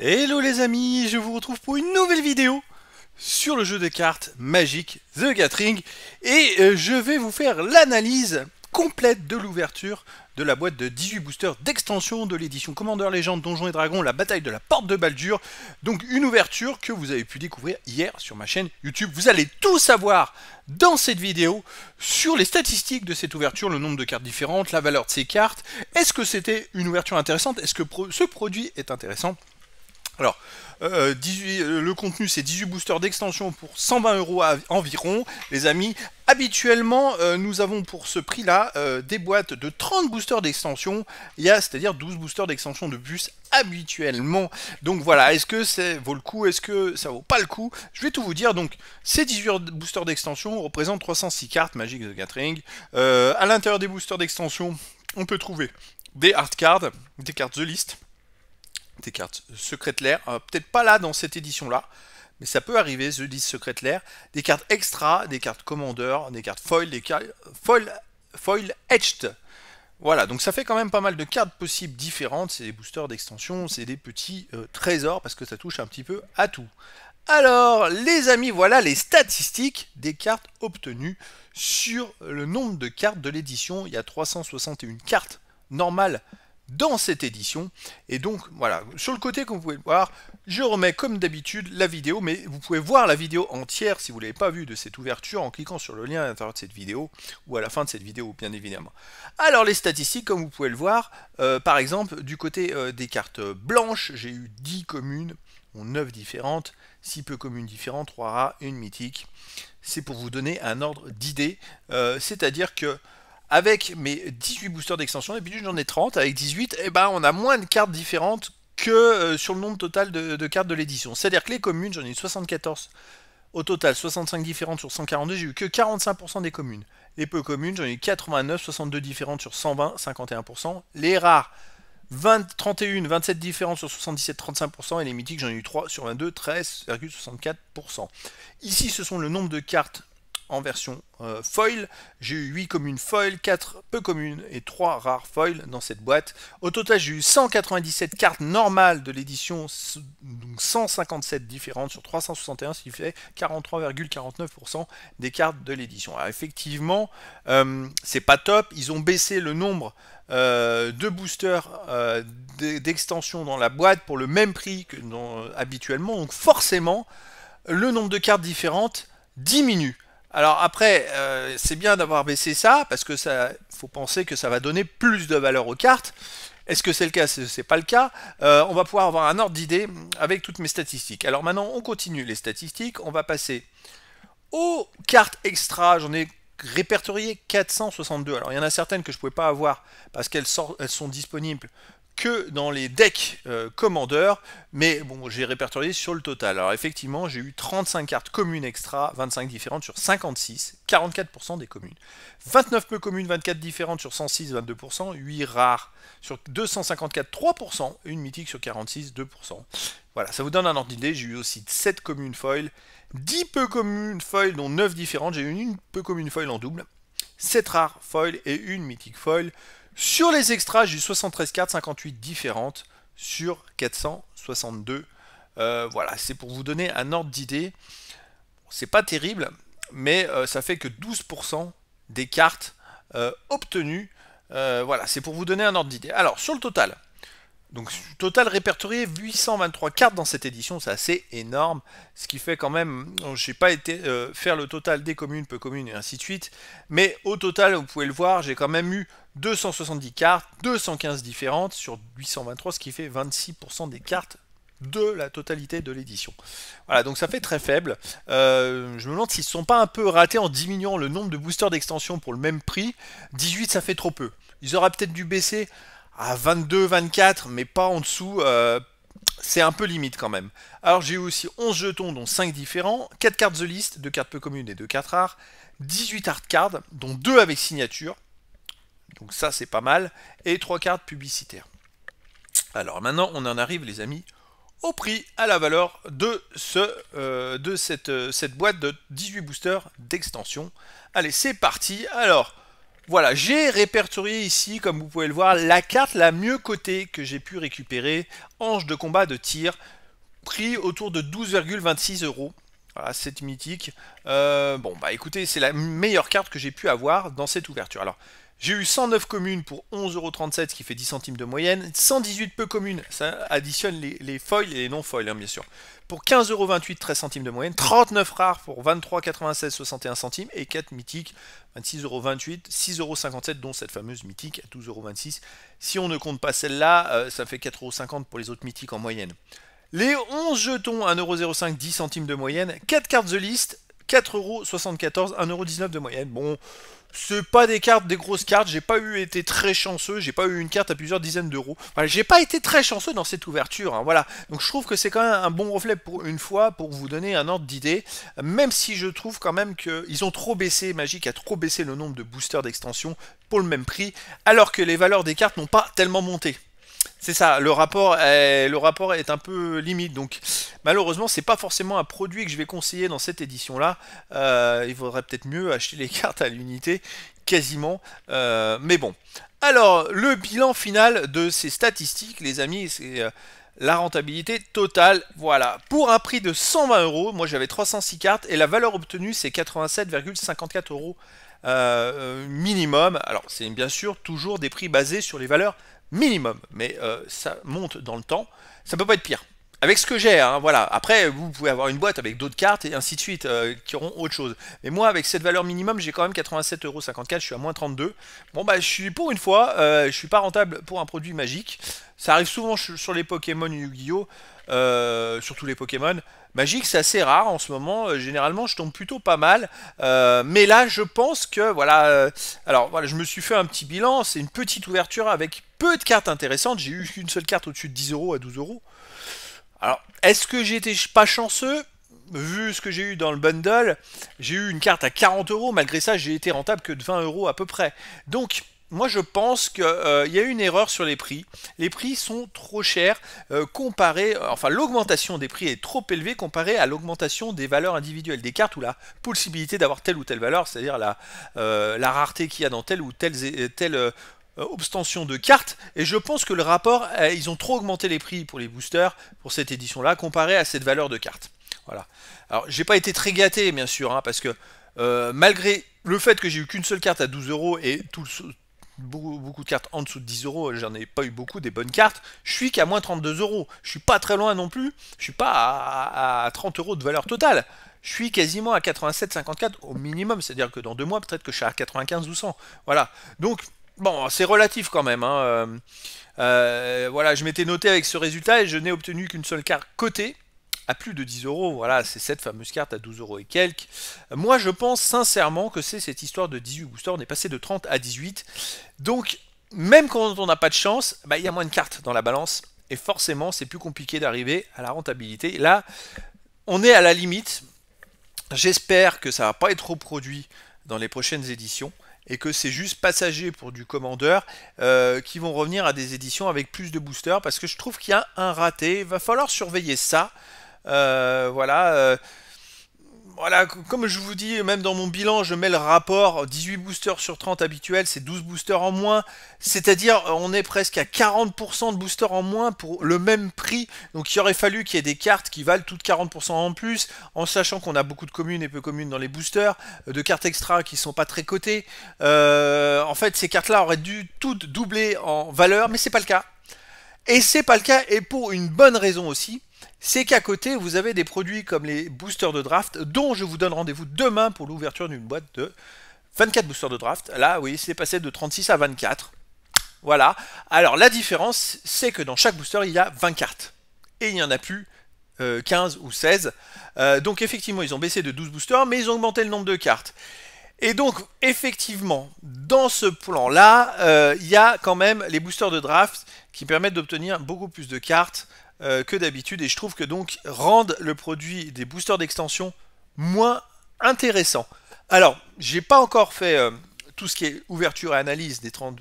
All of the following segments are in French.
Hello les amis, je vous retrouve pour une nouvelle vidéo sur le jeu de cartes magique The Gathering et euh, je vais vous faire l'analyse complète de l'ouverture de la boîte de 18 boosters d'extension de l'édition Commander Légende Donjons et Dragons, la bataille de la porte de Baldur. Donc une ouverture que vous avez pu découvrir hier sur ma chaîne YouTube. Vous allez tout savoir dans cette vidéo sur les statistiques de cette ouverture, le nombre de cartes différentes, la valeur de ces cartes. Est-ce que c'était une ouverture intéressante Est-ce que ce produit est intéressant alors, euh, euh, le contenu, c'est 18 boosters d'extension pour 120 euros environ. Les amis, habituellement, euh, nous avons pour ce prix-là des boîtes de 30 boosters d'extension. Il y a, c'est-à-dire 12 boosters d'extension de bus habituellement. Donc voilà, est-ce que ça vaut le coup Est-ce que ça vaut pas le coup Je vais tout vous dire. Donc, ces 18 boosters d'extension représentent 306 cartes Magic the Gathering. à l'intérieur des boosters d'extension, on peut trouver des hardcards, cards, des cartes The List des cartes. secrètes Lair, euh, peut-être pas là dans cette édition-là, mais ça peut arriver, je dis Secrètes Lair. Des cartes extra, des cartes commandeurs, des cartes foil, des cartes foil, foil etched. Voilà, donc ça fait quand même pas mal de cartes possibles différentes. C'est des boosters d'extension, c'est des petits euh, trésors, parce que ça touche un petit peu à tout. Alors, les amis, voilà les statistiques des cartes obtenues sur le nombre de cartes de l'édition. Il y a 361 cartes normales dans cette édition. Et donc voilà, sur le côté comme vous pouvez le voir, je remets comme d'habitude la vidéo, mais vous pouvez voir la vidéo entière si vous ne l'avez pas vue de cette ouverture en cliquant sur le lien à l'intérieur de cette vidéo, ou à la fin de cette vidéo bien évidemment. Alors les statistiques, comme vous pouvez le voir, euh, par exemple du côté euh, des cartes blanches, j'ai eu 10 communes, 9 différentes, 6 peu communes différentes, 3 rats 1 mythique. C'est pour vous donner un ordre d'idée, euh, c'est-à-dire que avec mes 18 boosters d'extension, d'habitude j'en ai 30, avec 18, eh ben, on a moins de cartes différentes que euh, sur le nombre total de, cartes de l'édition. C'est-à-dire que les communes, j'en ai eu 74 au total, 65 différentes sur 142, j'ai eu que 45% des communes. Les peu communes, j'en ai eu 89, 62 différentes sur 120, 51%. Les rares, 31, 27 différentes sur 77, 35%. Et les mythiques, j'en ai eu 3 sur 22, 13,64%. Ici, ce sont le nombre de cartes en version euh, foil. J'ai eu 8 communes foil, 4 peu communes et 3 rares foil dans cette boîte. Au total, j'ai eu 197 cartes normales de l'édition, donc 157 différentes sur 361, ce qui fait 43,49% des cartes de l'édition. Alors effectivement, euh, c'est pas top. Ils ont baissé le nombre euh, de boosters d'extension dans la boîte pour le même prix que habituellement. Donc forcément, le nombre de cartes différentes diminue. Alors après, euh, c'est bien d'avoir baissé ça, parce que ça faut penser que ça va donner plus de valeur aux cartes. Est-ce que c'est le cas C'est pas le cas. Euh, on va pouvoir avoir un ordre d'idée avec toutes mes statistiques. Alors maintenant, on continue les statistiques. On va passer aux cartes extra. J'en ai répertorié 462. Alors il y en a certaines que je ne pouvais pas avoir parce qu'elles sont disponibles que dans les decks euh, commandeurs, mais bon, j'ai répertorié sur le total. Alors effectivement, j'ai eu 35 cartes communes extra, 25 différentes sur 56, 44% des communes. 29 peu communes, 24 différentes sur 106, 22%, 8 rares sur 254, 3%, une mythique sur 46, 2%. Voilà, ça vous donne un ordre d'idée, j'ai eu aussi 7 communes foil, 10 peu communes foil, dont 9 différentes, j'ai eu une peu commune foil en double, 7 rares foil et une mythique foil. Sur les extras, j'ai 73 cartes, 58 différentes sur 462. Euh, voilà, c'est pour vous donner un ordre d'idée. C'est pas terrible, mais euh, ça fait que 12% des cartes euh, obtenues. voilà, c'est pour vous donner un ordre d'idée. Alors, sur le total, donc total répertorié 823 cartes dans cette édition, c'est assez énorme, ce qui fait quand même, euh, j'ai pas été euh, faire le total des communes, peu communes et ainsi de suite, mais au total, vous pouvez le voir, j'ai quand même eu 270 cartes, 215 différentes sur 823, ce qui fait 26% des cartes de la totalité de l'édition. Voilà, donc ça fait très faible. Euh, je me demande s'ils ne sont pas un peu ratés en diminuant le nombre de boosters d'extension pour le même prix. 18, ça fait trop peu. Ils auraient peut-être dû baisser à 22, 24, mais pas en dessous. Euh, c'est un peu limite quand même. Alors j'ai eu aussi 11 jetons, dont 5 différents, 4 cartes The liste, 2 cartes peu communes et 2 cartes rares, 18 art cards, dont 2 avec signature, donc ça c'est pas mal, et 3 cartes publicitaires. Alors maintenant on en arrive les amis au prix, à la valeur de, ce, euh, de cette, euh, cette boîte de 18 boosters d'extension. Allez c'est parti, alors voilà, j'ai répertorié ici, comme vous pouvez le voir, la carte la mieux cotée que j'ai pu récupérer, ange de combat de tir, prix autour de 12,26 euros. Voilà, c'est mythique. Euh, bon, bah écoutez, c'est la meilleure carte que j'ai pu avoir dans cette ouverture. Alors, j'ai eu 109 communes pour 11,37€, ce qui fait 10 centimes de moyenne. 118 peu communes, ça additionne les, les foils et les non-foils, hein, bien sûr. Pour 15,28€, 13 centimes de moyenne. 39 rares pour 23,96€, 61 centimes. Et 4 mythiques, 26,28€, 6,57€, dont cette fameuse mythique à 12,26€. Si on ne compte pas celle-là, euh, ça fait 4,50€ pour les autres mythiques en moyenne. Les 11 jetons, 1,05€, 10 centimes de moyenne. 4 cartes de liste, 4,74€, 1,19€ de moyenne. Bon, c'est pas des cartes, des grosses cartes. J'ai pas eu été très chanceux. J'ai pas eu une carte à plusieurs dizaines d'euros. j'ai pas été très chanceux dans cette ouverture. Hein, voilà. Donc je trouve que c'est quand même un bon reflet pour une fois pour vous donner un ordre d'idée. Même si je trouve quand même qu'ils ont trop baissé, Magic a trop baissé le nombre de boosters d'extension pour le même prix, alors que les valeurs des cartes n'ont pas tellement monté. C'est ça, le rapport, est, le rapport est un peu limite. Donc malheureusement, c'est pas forcément un produit que je vais conseiller dans cette édition-là. Euh, il vaudrait peut-être mieux acheter les cartes à l'unité, quasiment. Euh, mais bon. Alors, le bilan final de ces statistiques, les amis, c'est euh, la rentabilité totale. Voilà. Pour un prix de 120 euros, moi j'avais 306 cartes et la valeur obtenue c'est 87,54 euros euh, euh, minimum. Alors c'est bien sûr toujours des prix basés sur les valeurs minimum, mais euh, ça monte dans le temps. Ça peut pas être pire. Avec ce que j'ai, hein, voilà. Après, vous pouvez avoir une boîte avec d'autres cartes et ainsi de suite qui auront autre chose. Mais moi, avec cette valeur minimum, j'ai quand même 87,54€, je suis à moins 32. Bon, bah, je suis pour une fois, je suis pas rentable pour un produit magique. Ça arrive souvent sur les Pokémon Yu-Gi-Oh! Euh, surtout les Pokémon. Magique, c'est assez rare en ce moment. Euh, généralement, je tombe plutôt pas mal. Euh, mais là, je pense que, voilà. alors, voilà, je me suis fait un petit bilan. C'est une petite ouverture avec peu de cartes intéressantes. J'ai eu une seule carte au-dessus de 10 euros à 12 euros. Alors, est-ce que j'étais pas chanceux vu ce que j'ai eu dans le bundle, j'ai eu une carte à 40 euros. Malgré ça, j'ai été rentable que de 20 euros à peu près. Donc, moi je pense qu'il euh, y a une erreur sur les prix. Les prix sont trop chers euh, comparé, euh, enfin l'augmentation des prix est trop élevée comparée à l'augmentation des valeurs individuelles des cartes ou la possibilité d'avoir telle ou telle valeur, c'est-à-dire la, rareté qu'il y a dans telle ou telle, telle obstention de cartes et je pense que le rapport ils ont trop augmenté les prix pour les boosters pour cette édition là comparé à cette valeur de carte voilà alors j'ai pas été très gâté bien sûr hein, parce que malgré le fait que j'ai eu qu'une seule carte à 12 euros et tout, le beaucoup, de cartes en dessous de 10 euros, j'en ai pas eu beaucoup des bonnes cartes, je suis qu'à moins 32 euros, je suis pas très loin non plus, je suis pas à, 30 euros de valeur totale, je suis quasiment à 87,54 au minimum, c'est-à-dire que dans deux mois, peut-être que je suis à 95 ou 100, voilà, donc bon, c'est relatif quand même, hein. euh, euh, voilà, je m'étais noté avec ce résultat et je n'ai obtenu qu'une seule carte cotée, plus de 10 euros. Voilà, c'est cette fameuse carte à 12 euros et quelques. Moi, je pense sincèrement que c'est cette histoire de 18 boosters. On est passé de 30 à 18. Donc, même quand on n'a pas de chance, bah, il y a moins de cartes dans la balance. Et forcément, c'est plus compliqué d'arriver à la rentabilité. Là, on est à la limite. J'espère que ça va pas être reproduit dans les prochaines éditions et que c'est juste passager pour du commandeur euh, qui vont revenir à des éditions avec plus de boosters parce que je trouve qu'il y a un raté. va falloir surveiller ça. Euh, voilà euh, voilà, comme je vous dis, même dans mon bilan, je mets le rapport 18 boosters sur 30 habituels, c'est 12 boosters en moins. C'est-à-dire, on est presque à 40% de boosters en moins pour le même prix. Donc, il aurait fallu qu'il y ait des cartes qui valent toutes 40% en plus, en sachant qu'on a beaucoup de communes et peu communes dans les boosters, euh, de cartes extra qui sont pas très cotées. en fait, ces cartes-là auraient dû toutes doubler en valeur, mais c'est pas le cas. Et c'est pas le cas, et pour une bonne raison aussi c'est qu'à côté, vous avez des produits comme les boosters de draft, dont je vous donne rendez-vous demain pour l'ouverture d'une boîte de 24 boosters de draft. Là, oui, c'est passé de 36 à 24. Voilà. Alors, la différence, c'est que dans chaque booster, il y a 20 cartes. Et il n'y en a plus 15 euh, ou 16. Euh, donc, effectivement, ils ont baissé de 12 boosters, mais ils ont augmenté le nombre de cartes. Et donc, effectivement, dans ce plan-là, euh, il y a quand même les boosters de draft qui permettent d'obtenir beaucoup plus de cartes euh, que d'habitude et je trouve que donc rendent le produit des boosters d'extension moins intéressant. Alors, j'ai pas encore fait euh, tout ce qui est ouverture et analyse des 30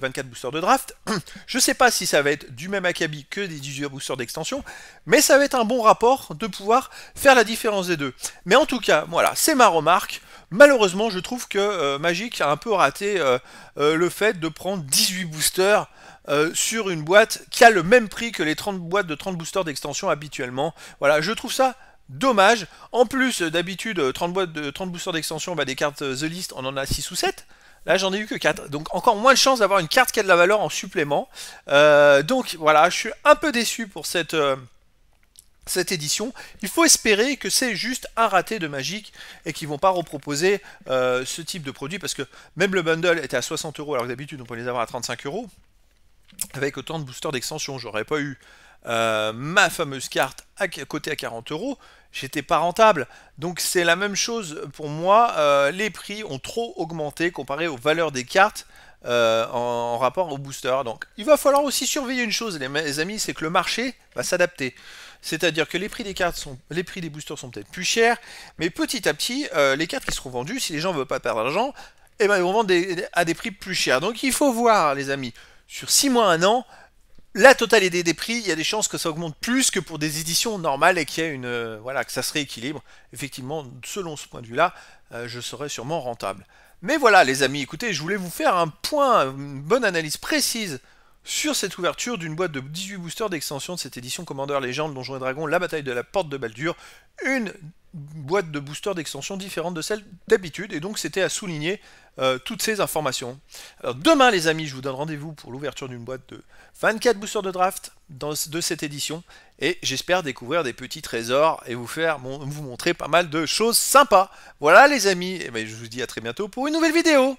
24 boosters de draft. Je sais pas si ça va être du même acabit que des 18 boosters d'extension, mais ça va être un bon rapport de pouvoir faire la différence des deux. Mais en tout cas, voilà, c'est ma remarque. Malheureusement, je trouve que euh, Magic a un peu raté euh, euh, le fait de prendre 18 boosters sur une boîte qui a le même prix que les 30 boîtes de 30 boosters d'extension habituellement. Voilà, je trouve ça dommage. En plus, d'habitude, 30 boîtes de 30 boosters d'extension, bah, des cartes The List, on en a 6 ou 7. Là, j'en ai eu que 4. Donc, encore moins de chance d'avoir une carte qui a de la valeur en supplément. donc, voilà, je suis un peu déçu pour cette cette édition. Il faut espérer que c'est juste un raté de magique et qu'ils vont pas reproposer euh, ce type de produit parce que même le bundle était à 60 euros alors que d'habitude on peut les avoir à 35 euros. Avec autant de boosters d'extension, j'aurais pas eu euh, ma fameuse carte à côté à 40 euros, j'étais pas rentable. Donc c'est la même chose pour moi. Euh, les prix ont trop augmenté comparé aux valeurs des cartes. en, rapport au boosters. Donc il va falloir aussi surveiller une chose, les amis, c'est que le marché va s'adapter. C'est-à-dire que les prix des cartes sont, les prix des boosters sont peut-être plus chers, mais petit à petit, euh, les cartes qui seront vendues, si les gens ne veulent pas perdre d'argent, eh ben, ils vont vendre à des prix plus chers. Donc il faut voir, les amis, sur 6 mois, 1 an, la totalité des prix, il y a des chances que ça augmente plus que pour des éditions normales et qu'il y a une, euh, voilà, que ça se rééquilibre. Effectivement, selon ce point de vue-là, euh, je serai sûrement rentable. Mais voilà, les amis, écoutez, je voulais vous faire un point, une bonne analyse précise sur cette ouverture d'une boîte de 18 boosters d'extension de cette édition Commander Légende, Donjons et Dragon, la bataille de la porte de Baldur, une boîte de boosters d'extension différente de celle d'habitude, et donc c'était à souligner euh, toutes ces informations. Alors demain les amis, je vous donne rendez-vous pour l'ouverture d'une boîte de 24 boosters de draft de cette édition, et j'espère découvrir des petits trésors et vous faire vous montrer pas mal de choses sympas. Voilà les amis, et ben, je vous dis à très bientôt pour une nouvelle vidéo